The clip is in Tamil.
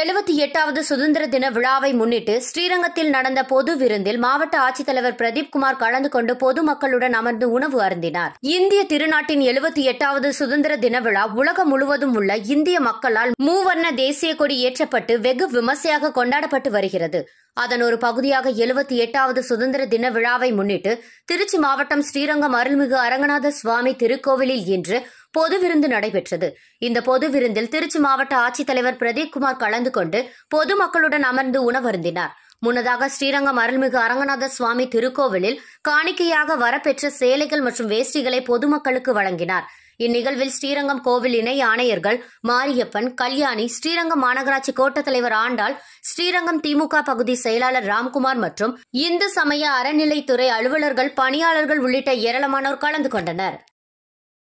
எழுபத்தி எட்டாவது சுதந்திர தின விழாவை முன்னிட்டு ஸ்ரீரங்கத்தில் நடந்த பொது விருந்தில் மாவட்ட ஆட்சித்தலைவர் பிரதீப் குமார் கலந்து கொண்டு பொதுமக்களுடன் அமர்ந்து உணவு அருந்தினார் இந்திய திருநாட்டின் எழுபத்தி எட்டாவது சுதந்திர தின விழா உலகம் முழுவதும் உள்ள இந்திய மக்களால் மூவர்ண தேசிய கொடி ஏற்றப்பட்டு வெகு விமர்சையாக கொண்டாடப்பட்டு வருகிறது அதன் ஒரு பகுதியாக எழுபத்தி எட்டாவது சுதந்திர தின விழாவை முன்னிட்டு திருச்சி மாவட்டம் ஸ்ரீரங்கம் அருள்மிகு அரங்கநாத சுவாமி திருக்கோவிலில் இன்று பொது விருந்து நடைபெற்றது இந்த பொது விருந்தில் திருச்சி மாவட்ட ஆட்சித்தலைவர் குமார் கலந்து கொண்டு பொதுமக்களுடன் அமர்ந்து உணவருந்தினார் முன்னதாக ஸ்ரீரங்கம் அருள்மிகு அரங்கநாத சுவாமி திருக்கோவிலில் காணிக்கையாக வரப்பெற்ற சேலைகள் மற்றும் வேஷ்டிகளை பொதுமக்களுக்கு வழங்கினார் இந்நிகழ்வில் ஸ்ரீரங்கம் கோவில் இணை ஆணையர்கள் மாரியப்பன் கல்யாணி ஸ்ரீரங்கம் மாநகராட்சி கோட்ட தலைவர் ஆண்டாள் ஸ்ரீரங்கம் திமுக பகுதி செயலாளர் ராம்குமார் மற்றும் இந்து சமய அறநிலைத்துறை அலுவலர்கள் பணியாளர்கள் உள்ளிட்ட ஏராளமானோர் கலந்து கொண்டனர்